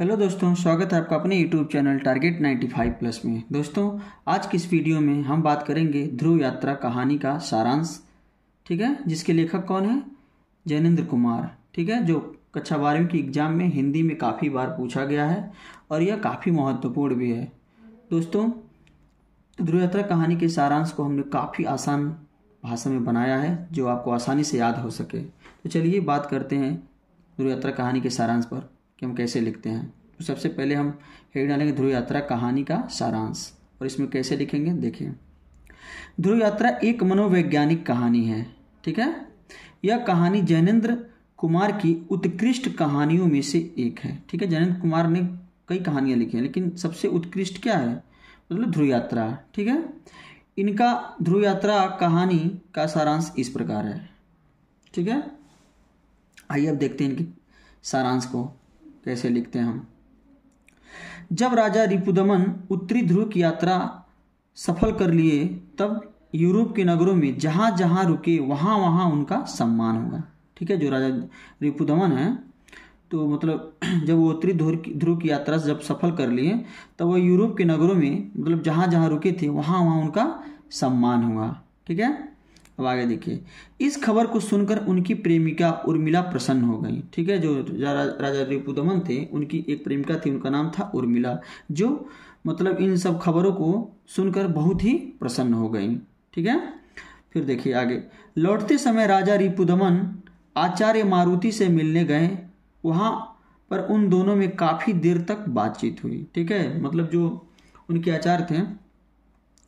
hello दोस्तों स्वागत है आपका अपने यूट्यूब चैनल टारगेट 95 प्लस में दोस्तों आज की इस वीडियो में हम बात करेंगे ध्रुव यात्रा कहानी का सारांश ठीक है जिसके लेखक कौन है जैनेन्द्र कुमार ठीक है जो कक्षा बारहवीं की एग्ज़ाम में हिंदी में काफ़ी बार पूछा गया है और यह काफ़ी महत्वपूर्ण भी है दोस्तों ध्रुव यात्रा कहानी के सारांश को हमने काफ़ी आसान भाषा में बनाया है जो आपको आसानी से याद हो सके तो चलिए बात करते हैं ध्रुव यात्रा कहानी के सारांश पर कि हम कैसे लिखते हैं तो सबसे पहले हम हेड डालेंगे ध्रुव यात्रा कहानी का सारांश और इसमें कैसे लिखेंगे देखिए ध्रुव यात्रा एक मनोवैज्ञानिक कहानी है ठीक है यह कहानी जैनेन्द्र कुमार की उत्कृष्ट कहानियों में से एक है ठीक है जैनेन्द्र कुमार ने कई कहानियाँ लिखी हैं लेकिन सबसे उत्कृष्ट क्या है मतलब ध्रुव यात्रा ठीक है इनका ध्रुव यात्रा कहानी का सारांश इस प्रकार है ठीक है आइए अब देखते हैं इनकी सारांश को कैसे लिखते हैं हम जब राजा रिपुदमन उत्तरी ध्रुव की यात्रा सफल कर लिए तब यूरोप के नगरों में जहां जहाँ रुके वहां वहां उनका सम्मान होगा ठीक है जो राजा रिपुदमन है तो मतलब जब वो उत्तरी ध्रुव की यात्रा जब सफल कर लिए तब वह यूरोप के नगरों में मतलब जहां जहाँ रुके थे वहां वहां उनका सम्मान हुआ ठीक है अब आगे देखिए इस खबर को सुनकर उनकी प्रेमिका उर्मिला प्रसन्न हो गई ठीक है जो राजा राजा रिपुदमन थे उनकी एक प्रेमिका थी उनका नाम था उर्मिला जो मतलब इन सब खबरों को सुनकर बहुत ही प्रसन्न हो गई ठीक है फिर देखिए आगे लौटते समय राजा रिपुदमन आचार्य मारुति से मिलने गए वहाँ पर उन दोनों में काफ़ी देर तक बातचीत हुई ठीक है मतलब जो उनके आचार्य थे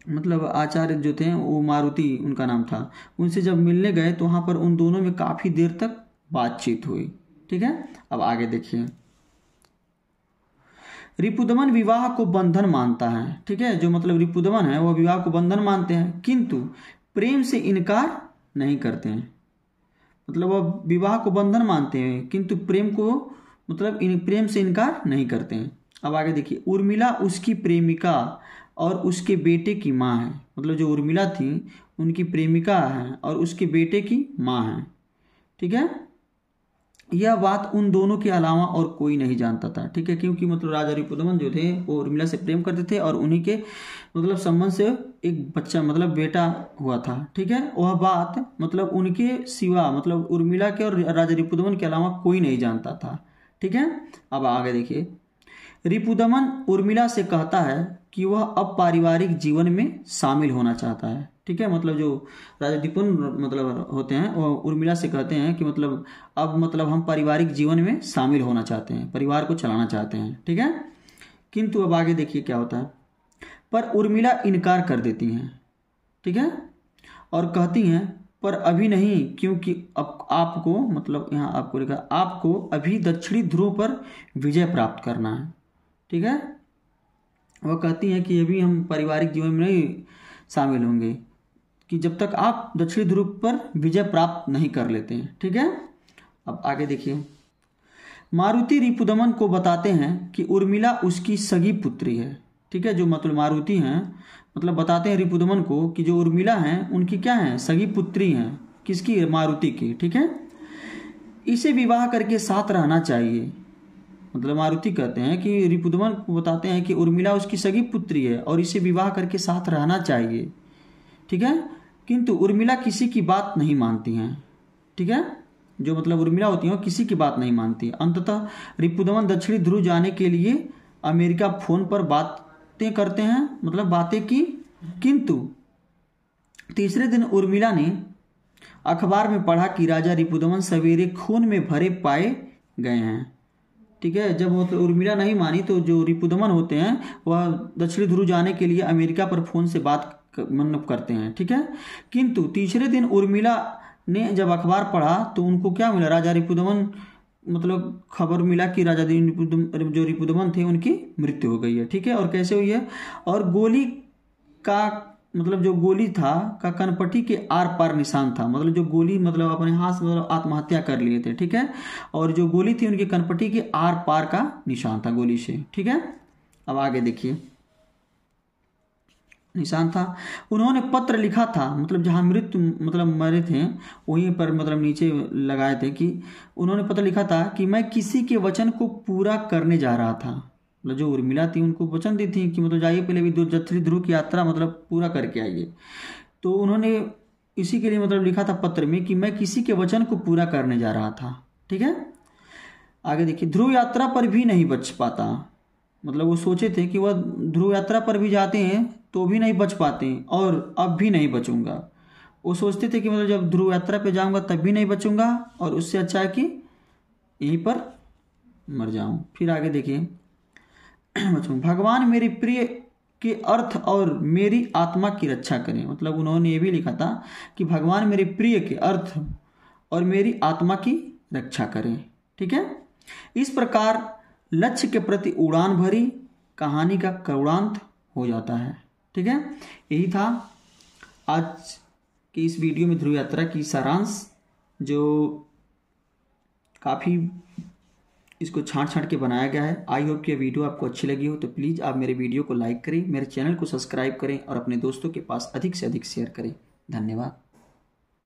मतलब आचार्य जो थे वो मारुति उनका नाम था उनसे जब मिलने गए तो वहाँ पर उन दोनों में काफ़ी देर तक बातचीत हुई ठीक है अब आगे देखिए रिपुदमन विवाह को बंधन मानता है ठीक है जो मतलब रिपुदमन है वह विवाह को बंधन मानते हैं किंतु प्रेम से इनकार नहीं करते हैं मतलब वह विवाह को बंधन मानते हैं किंतु प्रेम को मतलब इन प्रेम से इनकार नहीं करते हैं अब आगे देखिए उर्मिला उसकी प्रेमिका और उसके बेटे की माँ है मतलब जो उर्मिला थी उनकी प्रेमिका है और उसके बेटे की माँ है ठीक है यह बात उन दोनों के अलावा और कोई नहीं जानता था ठीक है क्योंकि मतलब राजा रिपुदमन जो थे वो उर्मिला से प्रेम करते थे और उन्हीं के मतलब संबंध से एक बच्चा मतलब बेटा हुआ था ठीक है वह बात मतलब उनके सिवा मतलब उर्मिला के और राजा रिपुदमन के अलावा कोई नहीं जानता था ठीक है अब आगे देखिए रिपुदमन उर्मिला से कहता है कि वह अब पारिवारिक जीवन में शामिल होना चाहता है ठीक है मतलब जो राजा दीपन मतलब होते हैं वो उर्मिला से कहते हैं कि मतलब अब मतलब हम पारिवारिक जीवन में शामिल होना चाहते हैं परिवार को चलाना चाहते हैं ठीक है किंतु अब आगे देखिए क्या होता है पर उर्मिला इनकार कर देती हैं ठीक है और कहती हैं पर अभी नहीं क्योंकि अब आपको मतलब यहाँ आपको लिखा आपको अभी दक्षिणी ध्रुव पर विजय प्राप्त करना है ठीक है वह कहती हैं कि ये भी हम पारिवारिक जीवन में नहीं शामिल होंगे कि जब तक आप दक्षिणी ध्रुव पर विजय प्राप्त नहीं कर लेते हैं ठीक है अब आगे देखिए मारुति रिपुदमन को बताते हैं कि उर्मिला उसकी सगी पुत्री है ठीक है जो मतलब मारुति हैं मतलब बताते हैं रिपुदमन को कि जो उर्मिला हैं उनकी क्या हैं सगी पुत्री हैं किसकी मारुति की ठीक है इसे विवाह करके साथ रहना चाहिए मतलब मारुति कहते हैं कि रिपुदमन बताते हैं कि उर्मिला उसकी सगी पुत्री है और इसे विवाह करके साथ रहना चाहिए ठीक है किंतु उर्मिला किसी की बात नहीं मानती हैं ठीक है जो मतलब उर्मिला होती हैं वो किसी की बात नहीं मानती अंततः रिपुदमन दक्षिणी ध्रुव जाने के लिए अमेरिका फोन पर बातें करते हैं मतलब बातें की किंतु तीसरे दिन उर्मिला ने अखबार में पढ़ा कि राजा रिपुदमन सवेरे खून में भरे पाए गए हैं ठीक है जब वो तो उर्मिला नहीं मानी तो जो रिपुदमन होते हैं वह दक्षिणी ध्रुव जाने के लिए अमेरिका पर फ़ोन से बात मतलब करते हैं ठीक है किंतु तीसरे दिन उर्मिला ने जब अखबार पढ़ा तो उनको क्या मिला राजा रिपुदमन मतलब खबर मिला कि राजा रिपुदम जो रिपुदमन थे उनकी मृत्यु हो गई है ठीक है और कैसे हुई है और गोली का मतलब जो गोली था का कनपट्टी के आर पार निशान था मतलब जो गोली मतलब अपने हाथ से मतलब आत्महत्या कर लिए थे ठीक है और जो गोली थी उनकी कनपट्टी के आर पार का निशान था गोली से ठीक है अब आगे देखिए निशान था उन्होंने पत्र लिखा था मतलब जहाँ मृत मतलब मरे थे वहीं पर मतलब नीचे लगाए थे कि उन्होंने पत्र लिखा था कि मैं किसी के वचन को पूरा करने जा रहा था मतलब जो उर्मिला थी उनको वचन दी थी कि मतलब जाइए पहले भी दो ध्रुव की यात्रा मतलब पूरा करके आइए तो उन्होंने इसी के लिए मतलब लिखा था पत्र में कि मैं किसी के वचन को पूरा करने जा रहा था ठीक है आगे देखिए ध्रुव यात्रा पर भी नहीं बच पाता मतलब वो सोचे थे कि वह ध्रुव यात्रा पर भी जाते हैं तो भी नहीं बच पाते हैं और अब भी नहीं बचूंगा वो सोचते थे कि मतलब जब ध्रुव यात्रा पे जाऊंगा तब भी नहीं बचूंगा और उससे अच्छा है कि यहीं पर मर जाऊं फिर आगे देखिए अच्छा, भगवान मेरे प्रिय के अर्थ और मेरी आत्मा की रक्षा करें मतलब उन्होंने ये भी लिखा था कि भगवान मेरे प्रिय के अर्थ और मेरी आत्मा की रक्षा करें ठीक है इस प्रकार लक्ष्य के प्रति उड़ान भरी कहानी का करुणांत हो जाता है ठीक है यही था आज की इस वीडियो में ध्रुव यात्रा की सारांश जो काफ़ी इसको छाँट छाँट के बनाया गया है आई होप ये वीडियो आपको अच्छी लगी हो तो प्लीज़ आप मेरे वीडियो को लाइक करें मेरे चैनल को सब्सक्राइब करें और अपने दोस्तों के पास अधिक से अधिक शेयर करें धन्यवाद